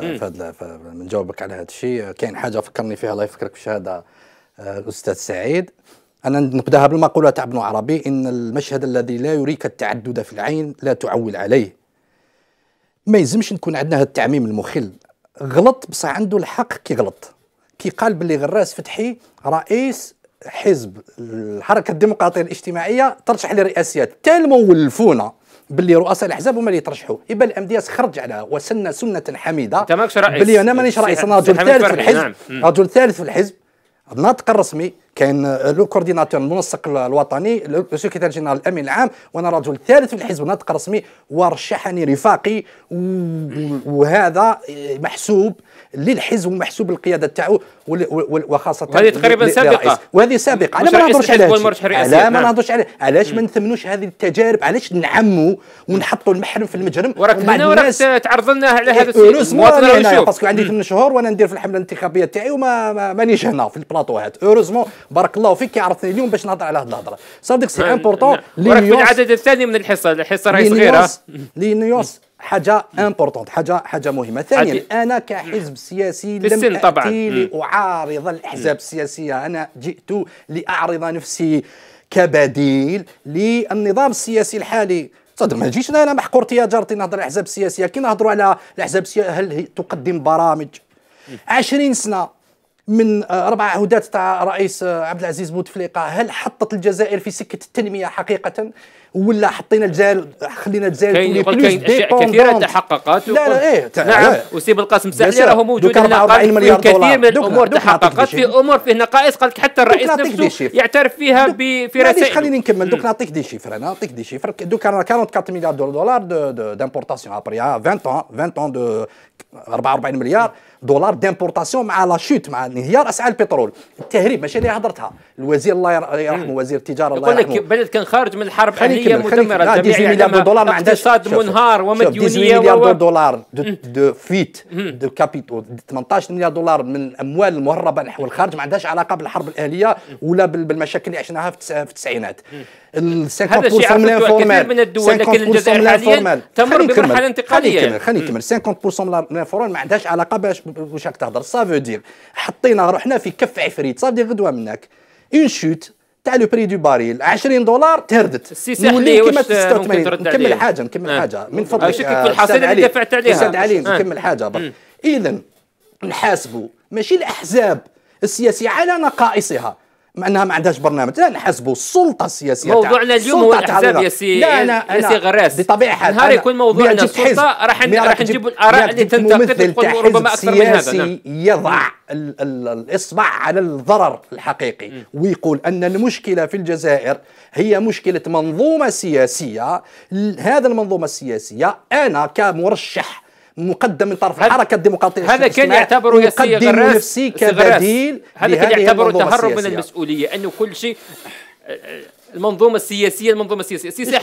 فهاد نجاوبك على هذا الشيء كاين حاجه فكرني فيها الله يفكرك بالشهاده الاستاذ آه، سعيد انا نبداها بالمقوله تاع ابن عربي ان المشهد الذي لا يريك التعدد في العين لا تعول عليه ما يلزمش نكون عندنا هذا التعميم المخل غلط بصح عنده الحق كي غلط كي قال باللي غراس فتحي رئيس حزب الحركه الديمقراطيه الاجتماعيه ترشح للرئاسيه تالمو ولفونا باللي رؤساء الاحزاب هما اللي يترشحوا يبقى الام خرج على وسن سنه حميده انت ماكش رئيس باللي انا مانيش رئيس انا نعم. رجل ثالث في الحزب نعم. رجل ثالث في الحزب الناطق الرسمي كاين لو كورديناتور المنسق الوطني لو سيكريتير جينيرال الامين العام وانا رجل ثالث في الحزب ناطق رسمي ورشحني رفاقي وهذا محسوب للحزب ومحسوب للقياده تاعو وخاصه وهذه تقريبا سابقه وهذه سابقه على ما نهضرش عليها على ما نعم. نهضرش عليها علاش ما نثمنوش هذه التجارب علاش نعموا ونحطوا المحرم في المجرم وراك تمنى وراك تعرض لنا على هذا إيه، السؤال المواطن باسكو عندي ثمان شهور وانا ندير في الحمله الانتخابيه تاعي وما مانيش هنا في البلاطو هات اوروزمون إيه، بارك الله فيك كيعرفني عرفتني اليوم باش نهضر على هذه الهضره صادق سي امبورطون وراك في العدد الثاني من الحصه الحصه راهي صغيره لي نيوس حاجه امبورطون حاجه حاجه مهمه ثانيا انا كحزب سياسي لم اتي لاعارض الاحزاب السياسيه انا جئت لاعرض نفسي كبديل للنظام السياسي الحالي صدق ما نجيش انا محقور تجارتي نهضر على الاحزاب السياسيه كي نهضروا على الاحزاب السياسيه هل تقدم برامج 20 سنه من آه، اربع عهودات تاع رئيس آه، عبد العزيز بوتفليقه هل حطت الجزائر في سكه التنميه حقيقه ولا حطينا الجزائر خلينا الجزائر كاين كاين اشياء كثيره تحققت لا لا ايه نعم وسيب القاسم ساحلي راه موجود هنا قال كثير من الامور تحققت في امور فيه نقائص قالت حتى الرئيس نفسه يعترف فيها في رسائل خليني نكمل دوك نعطيك دي شيفر انا نعطيك دي شيفر دوك 44 مليار دولار دولار دامبورتاسيون ابري 20 20 دو 44 مليار دولار ديمبورتاسيون مع لا شوت مع انهيار اسعار البترول التهريب ماشي اللي هضرتها الوزير الله يرحمه نعم. وزير التجاره الله يرحمه يقول لك بلد كان خارج من الحرب الاهليه مدمره جميع آه، مليار دولار ما عندهاش اقتصاد منهار ومديونيه مليار دولار دو فيت دو كابيتو 18 مليار دولار من الاموال المهربه نحو الخارج ما عندهاش علاقه بالحرب الاهليه ولا بالمشاكل اللي عشناها في التسعينات ال 50% فورمال من الدول لكن الجزائر حاليا تمر بمرحله انتقاليه خليني نكمل خليني نكمل 50% من الفورمال ما عندهاش علاقه باش واش راك تهضر سافو دير حطينا روحنا في كف عفريت صافي دير غدوه منك اون شوت تاع لو بري دو باريل 20 دولار تهردت نولي كيما 86 نكمل حاجه نكمل آه. حاجه من فضلك آه. الحصيله اللي دفعت عليها استاذ علي آه. نكمل حاجه اذا نحاسبوا ماشي الاحزاب السياسيه على نقائصها مع انها ما عندهاش برنامج لا نحسبوا السلطه السياسيه موضوعنا اليوم هو الاحزاب يا سي لا أنا يا سي غراس بطبيعه الحال نهار يكون موضوعنا السلطه راح راح نجيب الاراء اللي تنتقد ربما اكثر من هذا نعم. يضع الاصبع على الضرر الحقيقي م. ويقول ان المشكله في الجزائر هي مشكله منظومه سياسيه هذا المنظومه السياسيه انا كمرشح مقدم من طرف الحركه الديمقراطيه هذا كان يعتبره سي غراس كبديل هذا كان يعتبره تهرب من المسؤوليه انه كل شيء المنظومه السياسيه المنظومه السياسيه